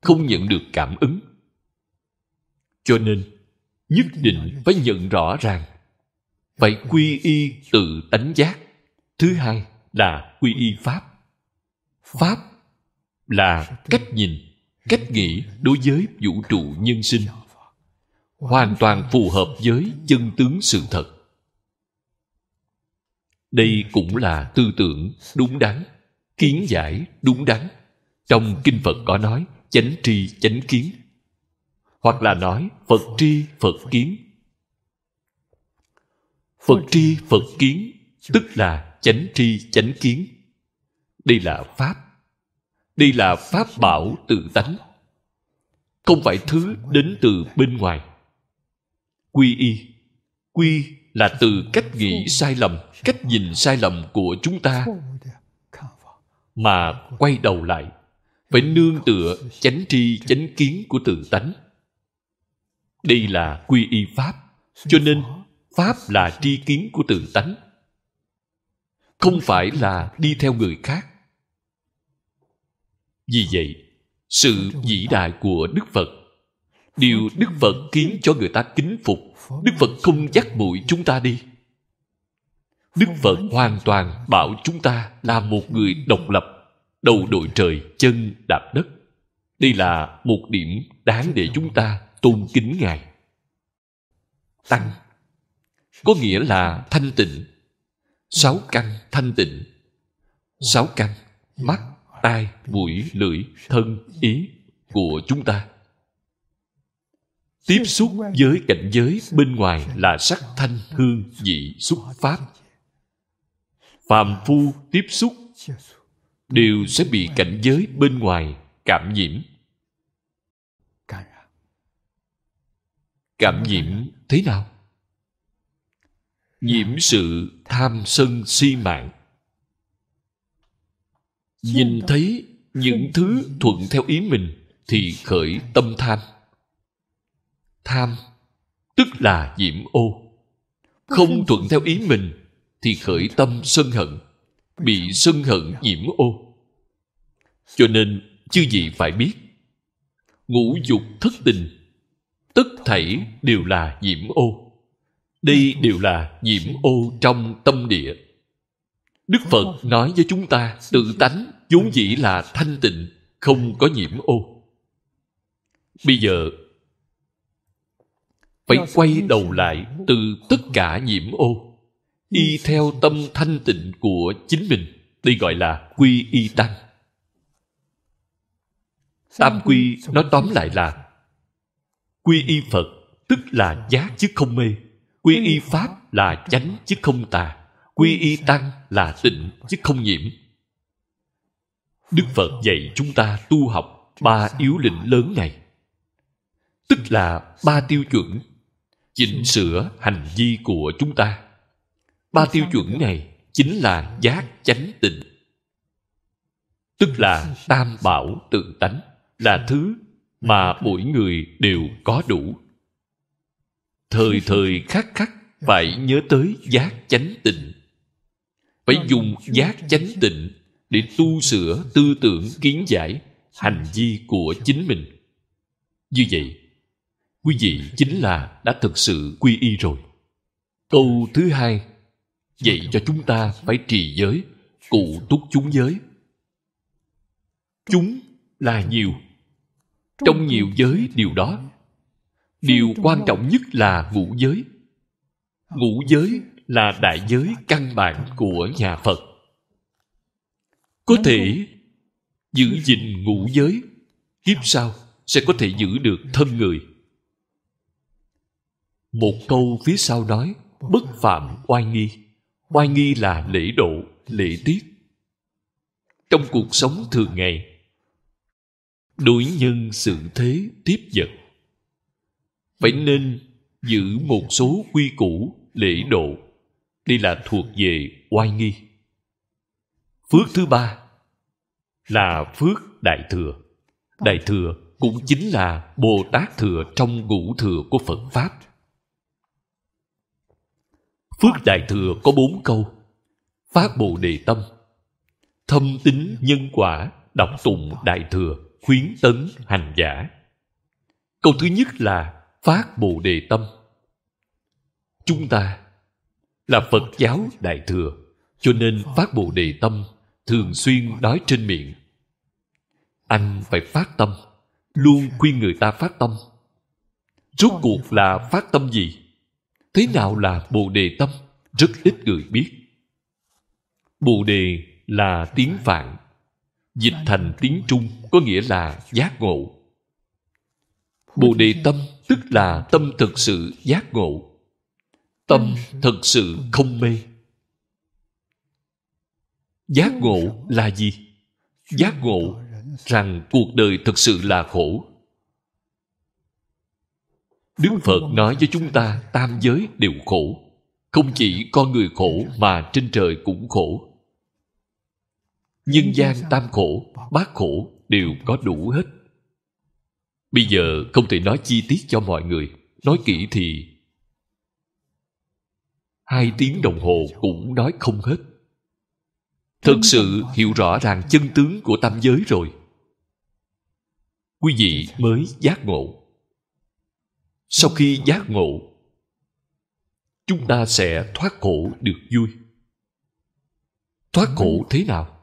không nhận được cảm ứng cho nên nhất định phải nhận rõ ràng phải quy y tự đánh giác thứ hai là quy y pháp pháp là cách nhìn cách nghĩ đối với vũ trụ nhân sinh hoàn toàn phù hợp với chân tướng sự thật đây cũng là tư tưởng đúng đắn kiến giải đúng đắn trong kinh phật có nói chánh tri chánh kiến hoặc là nói phật tri phật kiến phật tri phật kiến tức là chánh tri chánh kiến đây là pháp đây là pháp bảo tự tánh không phải thứ đến từ bên ngoài quy y quy là từ cách nghĩ sai lầm cách nhìn sai lầm của chúng ta mà quay đầu lại phải nương tựa chánh tri chánh kiến của tự tánh đây là quy y pháp cho nên pháp là tri kiến của tự tánh không phải là đi theo người khác vì vậy sự vĩ đại của đức phật điều đức phật khiến cho người ta kính phục đức phật không dắt bụi chúng ta đi đức phật hoàn toàn bảo chúng ta là một người độc lập đầu đội trời chân đạp đất đây là một điểm đáng để chúng ta tôn kính Ngài. Tăng có nghĩa là thanh tịnh. Sáu căn thanh tịnh. Sáu căn mắt, tai, mũi, lưỡi, thân, ý của chúng ta. Tiếp xúc với cảnh giới bên ngoài là sắc thanh hương vị xúc pháp. Phàm phu tiếp xúc đều sẽ bị cảnh giới bên ngoài cảm nhiễm cảm nhiễm thế nào nhiễm sự tham sân si mạng nhìn thấy những thứ thuận theo ý mình thì khởi tâm tham tham tức là nhiễm ô không thuận theo ý mình thì khởi tâm sân hận bị sân hận nhiễm ô cho nên chư vị phải biết ngũ dục thất tình tất thảy đều là nhiễm ô đây đều là nhiễm ô trong tâm địa đức phật nói với chúng ta tự tánh vốn dĩ là thanh tịnh không có nhiễm ô bây giờ phải quay đầu lại từ tất cả nhiễm ô y theo tâm thanh tịnh của chính mình đây gọi là quy y tăng tam quy nó tóm lại là quy y phật tức là giác chứ không mê quy y pháp là chánh chứ không tà quy y tăng là tịnh chứ không nhiễm đức phật dạy chúng ta tu học ba yếu lĩnh lớn này tức là ba tiêu chuẩn chỉnh sửa hành vi của chúng ta ba tiêu chuẩn này chính là giác chánh tịnh tức là tam bảo tự tánh là thứ mà mỗi người đều có đủ thời thời khắc khắc phải nhớ tới giác chánh tịnh phải dùng giác chánh tịnh để tu sửa tư tưởng kiến giải hành vi của chính mình như vậy quý vị chính là đã thực sự quy y rồi câu thứ hai vậy cho chúng ta phải trì giới cụ túc chúng giới chúng là nhiều trong nhiều giới điều đó điều quan trọng nhất là ngũ giới ngũ giới là đại giới căn bản của nhà phật có thể giữ gìn ngũ giới kiếp sau sẽ có thể giữ được thân người một câu phía sau nói bất phạm oai nghi oai nghi là lễ độ lễ tiết trong cuộc sống thường ngày đối nhân sự thế tiếp vật phải nên giữ một số quy củ lễ độ đây là thuộc về oai nghi phước thứ ba là phước đại thừa đại thừa cũng chính là bồ tát thừa trong ngũ thừa của phật pháp phước đại thừa có bốn câu phát bồ đề tâm thâm tính nhân quả đọc tụng đại thừa khuyến tấn hành giả câu thứ nhất là phát bồ đề tâm chúng ta là phật giáo đại thừa cho nên phát bồ đề tâm thường xuyên nói trên miệng anh phải phát tâm luôn khuyên người ta phát tâm rốt cuộc là phát tâm gì thế nào là bồ đề tâm rất ít người biết bồ đề là tiếng phạn dịch thành tiếng trung có nghĩa là giác ngộ bồ đề tâm tức là tâm thực sự giác ngộ tâm thực sự không mê giác ngộ là gì giác ngộ rằng cuộc đời thực sự là khổ đức phật nói với chúng ta tam giới đều khổ không chỉ con người khổ mà trên trời cũng khổ nhân gian tam khổ bát khổ đều có đủ hết bây giờ không thể nói chi tiết cho mọi người nói kỹ thì hai tiếng đồng hồ cũng nói không hết thực sự hiểu rõ ràng chân tướng của tam giới rồi quý vị mới giác ngộ sau khi giác ngộ chúng ta sẽ thoát khổ được vui thoát khổ thế nào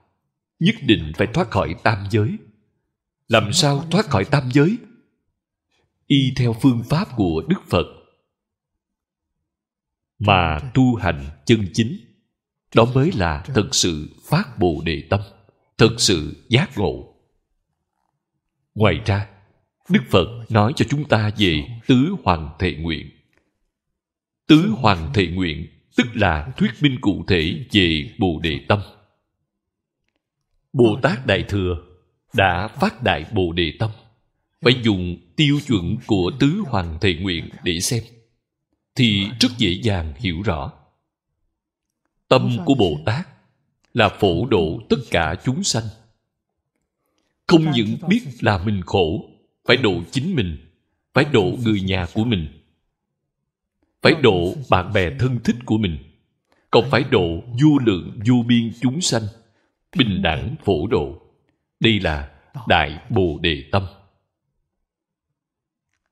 nhất định phải thoát khỏi tam giới làm sao thoát khỏi tam giới y theo phương pháp của đức phật mà tu hành chân chính đó mới là thật sự phát bồ đề tâm thật sự giác ngộ ngoài ra đức phật nói cho chúng ta về tứ hoàng thệ nguyện tứ hoàng thệ nguyện tức là thuyết minh cụ thể về bồ đề tâm bồ tát đại thừa đã phát đại bồ đề tâm phải dùng tiêu chuẩn của tứ hoàng thệ nguyện để xem thì rất dễ dàng hiểu rõ tâm của bồ tát là phổ độ tất cả chúng sanh không những biết là mình khổ phải độ chính mình phải độ người nhà của mình phải độ bạn bè thân thích của mình còn phải độ vô lượng vô biên chúng sanh bình đẳng phổ độ đây là đại bồ đề tâm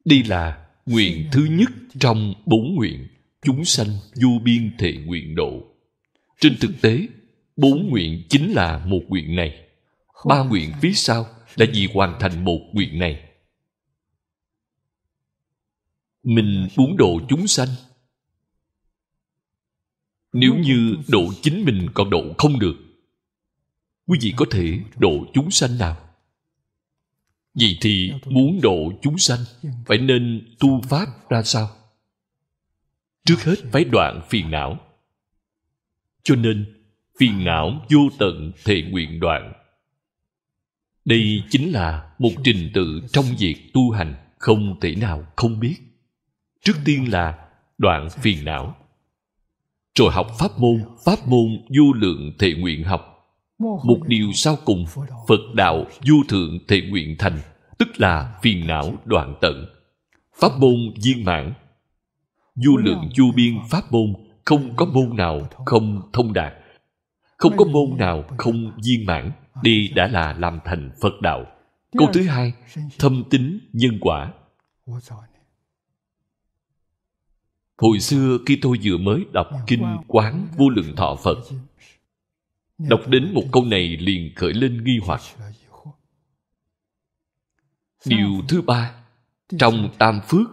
đây là nguyện thứ nhất trong bốn nguyện chúng sanh vô biên thệ nguyện độ trên thực tế bốn nguyện chính là một nguyện này ba nguyện phía sau là vì hoàn thành một nguyện này mình muốn độ chúng sanh nếu như độ chính mình còn độ không được quý vị có thể độ chúng sanh nào Vậy thì muốn độ chúng sanh phải nên tu pháp ra sao trước hết phải đoạn phiền não cho nên phiền não vô tận thể nguyện đoạn đây chính là một trình tự trong việc tu hành không thể nào không biết trước tiên là đoạn phiền não rồi học pháp môn pháp môn vô lượng thể nguyện học một điều sau cùng phật đạo vô thượng thể nguyện thành tức là phiền não đoạn tận pháp môn viên mãn vô lượng vô biên pháp môn không có môn nào không thông đạt không có môn nào không viên mãn đi đã là làm thành phật đạo câu thứ hai thâm tính nhân quả hồi xưa khi tôi vừa mới đọc kinh quán vô lượng thọ phật Đọc đến một câu này liền khởi lên nghi hoặc. Điều thứ ba trong tam phước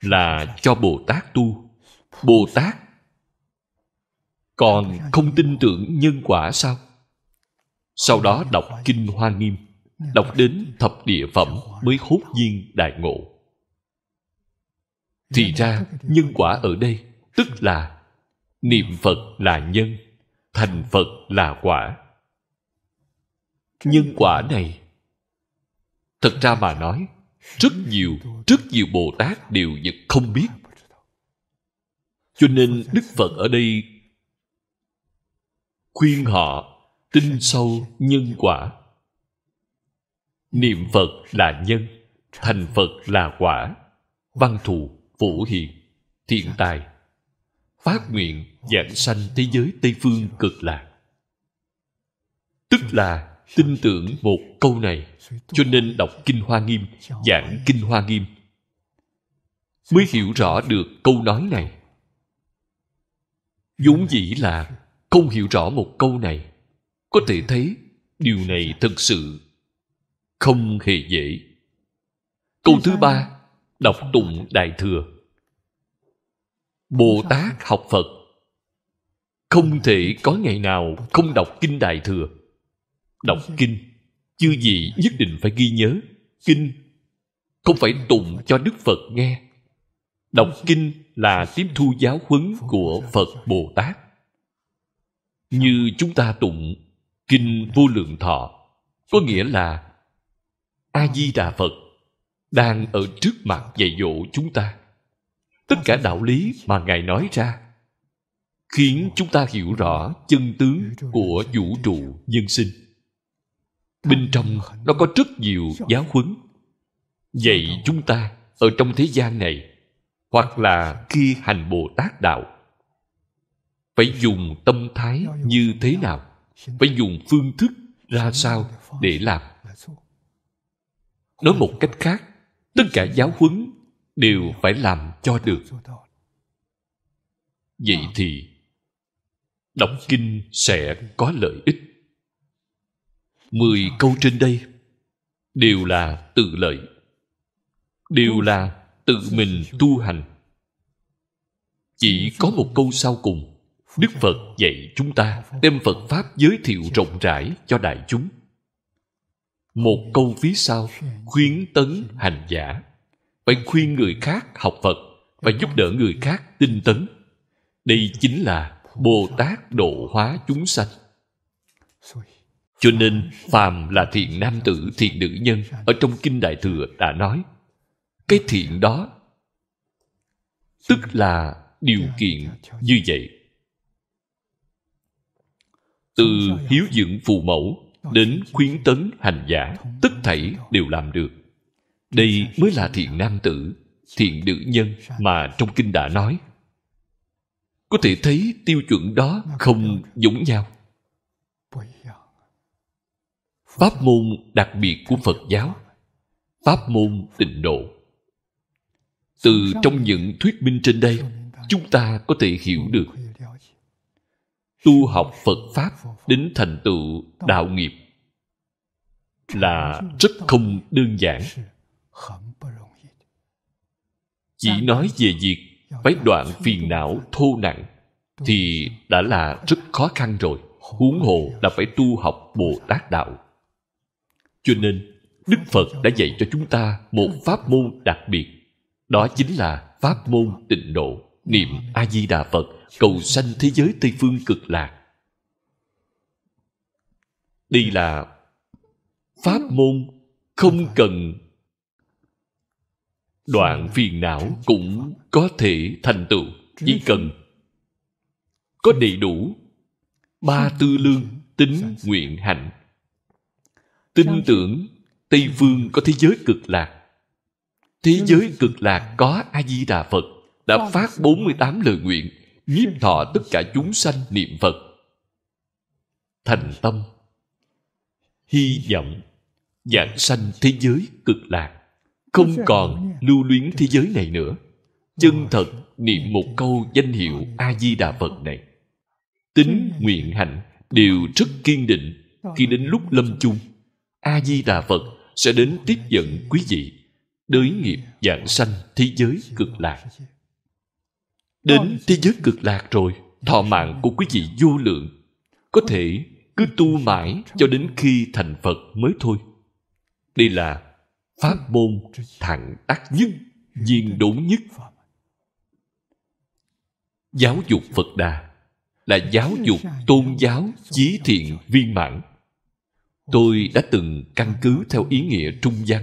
là cho Bồ Tát tu. Bồ Tát còn không tin tưởng nhân quả sao? Sau đó đọc Kinh Hoa Nghiêm, đọc đến thập địa phẩm mới hốt nhiên đại ngộ. Thì ra, nhân quả ở đây tức là niệm Phật là nhân thành phật là quả nhưng quả này thật ra mà nói rất nhiều rất nhiều bồ tát đều vẫn không biết cho nên đức phật ở đây khuyên họ tin sâu nhân quả niệm phật là nhân thành phật là quả văn thù phổ hiền thiện tài phát nguyện giảng sanh thế giới tây phương cực lạc tức là tin tưởng một câu này cho nên đọc kinh hoa nghiêm giảng kinh hoa nghiêm mới hiểu rõ được câu nói này vốn dĩ là không hiểu rõ một câu này có thể thấy điều này thật sự không hề dễ câu thứ ba đọc tụng đại thừa bồ tát học phật không thể có ngày nào không đọc kinh đại thừa đọc dạ. kinh chưa gì nhất định phải ghi nhớ kinh không phải tụng cho đức phật nghe đọc dạ. kinh là tiếp thu giáo huấn dạ. của phật bồ tát như chúng ta tụng kinh vô lượng thọ có nghĩa là a di đà phật đang ở trước mặt dạy dỗ chúng ta tất cả đạo lý mà ngài nói ra khiến chúng ta hiểu rõ chân tướng của vũ trụ nhân sinh bên trong nó có rất nhiều giáo huấn dạy chúng ta ở trong thế gian này hoặc là khi hành bồ tát đạo phải dùng tâm thái như thế nào phải dùng phương thức ra sao để làm nói một cách khác tất cả giáo huấn đều phải làm cho được vậy thì đọc kinh sẽ có lợi ích mười câu trên đây đều là tự lợi đều là tự mình tu hành chỉ có một câu sau cùng đức phật dạy chúng ta đem phật pháp giới thiệu rộng rãi cho đại chúng một câu phía sau khuyến tấn hành giả phải khuyên người khác học Phật và giúp đỡ người khác tinh tấn. Đây chính là Bồ Tát độ hóa chúng sanh. Cho nên phàm là thiện nam tử, thiện nữ nhân ở trong kinh Đại thừa đã nói, cái thiện đó tức là điều kiện như vậy. Từ hiếu dưỡng phụ mẫu đến khuyến tấn hành giả, tất thảy đều làm được đây mới là thiện nam tử thiện nữ nhân mà trong kinh đã nói có thể thấy tiêu chuẩn đó không giống nhau pháp môn đặc biệt của phật giáo pháp môn tịnh độ từ trong những thuyết minh trên đây chúng ta có thể hiểu được tu học phật pháp đến thành tựu đạo nghiệp là rất không đơn giản chỉ nói về việc phải đoạn phiền não thô nặng thì đã là rất khó khăn rồi huống hồ là phải tu học bồ tát đạo cho nên đức phật đã dạy cho chúng ta một pháp môn đặc biệt đó chính là pháp môn tịnh độ niệm a di đà phật cầu sanh thế giới tây phương cực lạc đây là pháp môn không cần đoạn phiền não cũng có thể thành tựu chỉ cần có đầy đủ ba tư lương tính nguyện hạnh tin tưởng tây phương có thế giới cực lạc thế giới cực lạc có a di đà phật đã phát 48 lời nguyện nhiếp thọ tất cả chúng sanh niệm phật thành tâm hy vọng giảng sanh thế giới cực lạc không còn lưu luyến thế giới này nữa chân thật niệm một câu danh hiệu a di đà phật này tính nguyện hạnh đều rất kiên định khi đến lúc lâm chung a di đà phật sẽ đến tiếp dẫn quý vị đới nghiệp dạng sanh thế giới cực lạc đến thế giới cực lạc rồi thọ mạng của quý vị vô lượng có thể cứ tu mãi cho đến khi thành phật mới thôi đây là pháp môn thẳng đắc nhất viên đốn nhất giáo dục phật đà là giáo dục tôn giáo chí thiện viên mãn tôi đã từng căn cứ theo ý nghĩa trung văn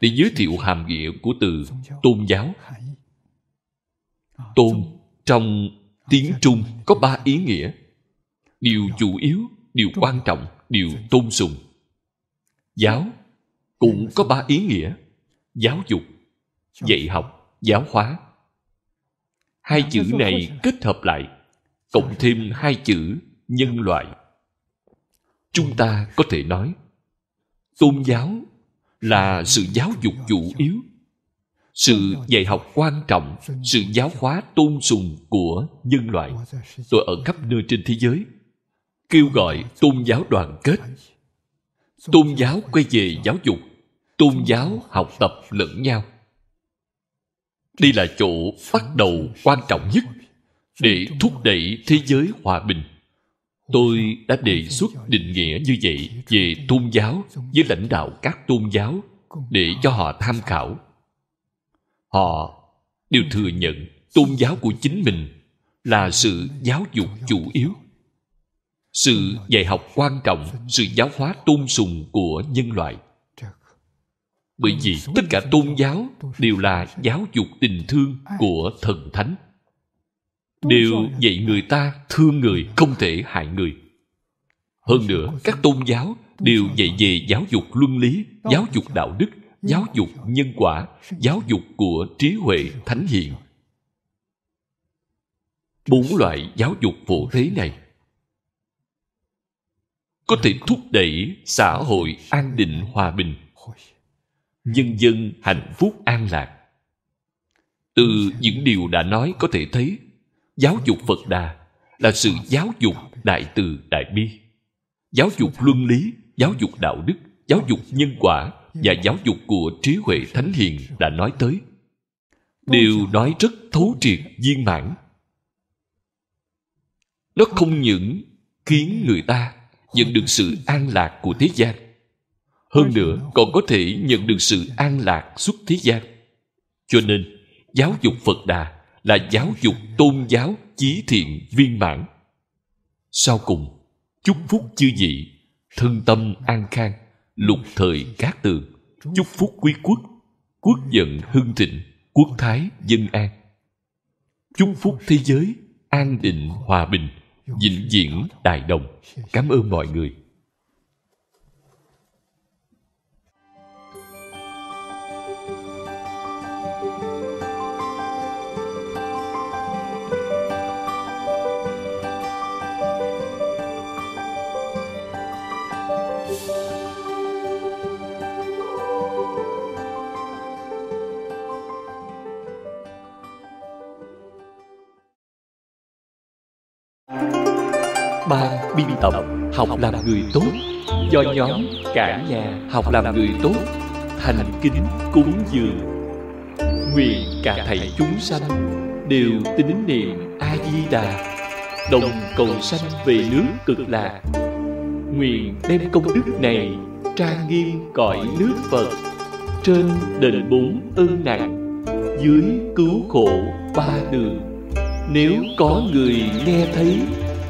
để giới thiệu hàm nghĩa của từ tôn giáo tôn trong tiếng trung có ba ý nghĩa điều chủ yếu điều quan trọng điều tôn sùng giáo cũng có ba ý nghĩa giáo dục dạy học giáo hóa hai chữ này kết hợp lại cộng thêm hai chữ nhân loại chúng ta có thể nói tôn giáo là sự giáo dục chủ yếu sự dạy học quan trọng sự giáo hóa tôn sùng của nhân loại tôi ở khắp nơi trên thế giới kêu gọi tôn giáo đoàn kết tôn giáo quay về giáo dục tôn giáo học tập lẫn nhau đây là chỗ bắt đầu quan trọng nhất để thúc đẩy thế giới hòa bình tôi đã đề xuất định nghĩa như vậy về tôn giáo với lãnh đạo các tôn giáo để cho họ tham khảo họ đều thừa nhận tôn giáo của chính mình là sự giáo dục chủ yếu sự dạy học quan trọng sự giáo hóa tôn sùng của nhân loại bởi vì tất cả tôn giáo đều là giáo dục tình thương của thần thánh đều dạy người ta thương người không thể hại người hơn nữa các tôn giáo đều dạy về giáo dục luân lý giáo dục đạo đức giáo dục nhân quả giáo dục của trí huệ thánh hiền bốn loại giáo dục phổ thế này có thể thúc đẩy xã hội an định hòa bình nhân dân hạnh phúc an lạc từ những điều đã nói có thể thấy giáo dục phật đà là sự giáo dục đại từ đại bi giáo dục luân lý giáo dục đạo đức giáo dục nhân quả và giáo dục của trí huệ thánh hiền đã nói tới đều nói rất thấu triệt viên mãn nó không những khiến người ta nhận được sự an lạc của thế gian hơn nữa còn có thể nhận được sự an lạc suốt thế gian cho nên giáo dục phật đà là giáo dục tôn giáo chí thiện viên mãn sau cùng chúc phúc chư vị thân tâm an khang lục thời cát tường chúc phúc quý quốc quốc vận hưng thịnh quốc thái dân an chúc phúc thế giới an định hòa bình vĩnh viễn đại đồng cảm ơn mọi người ban biên tập học làm người tốt do nhóm cả nhà học làm người tốt thành kính cúng dường nguyện cả thầy chúng sanh đều tín niệm a di đà đồng cầu sanh về nước cực lạc nguyện đem công đức này trang nghiêm cõi nước phật trên đền bốn ân nặng dưới cứu khổ ba đường nếu có người nghe thấy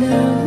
now.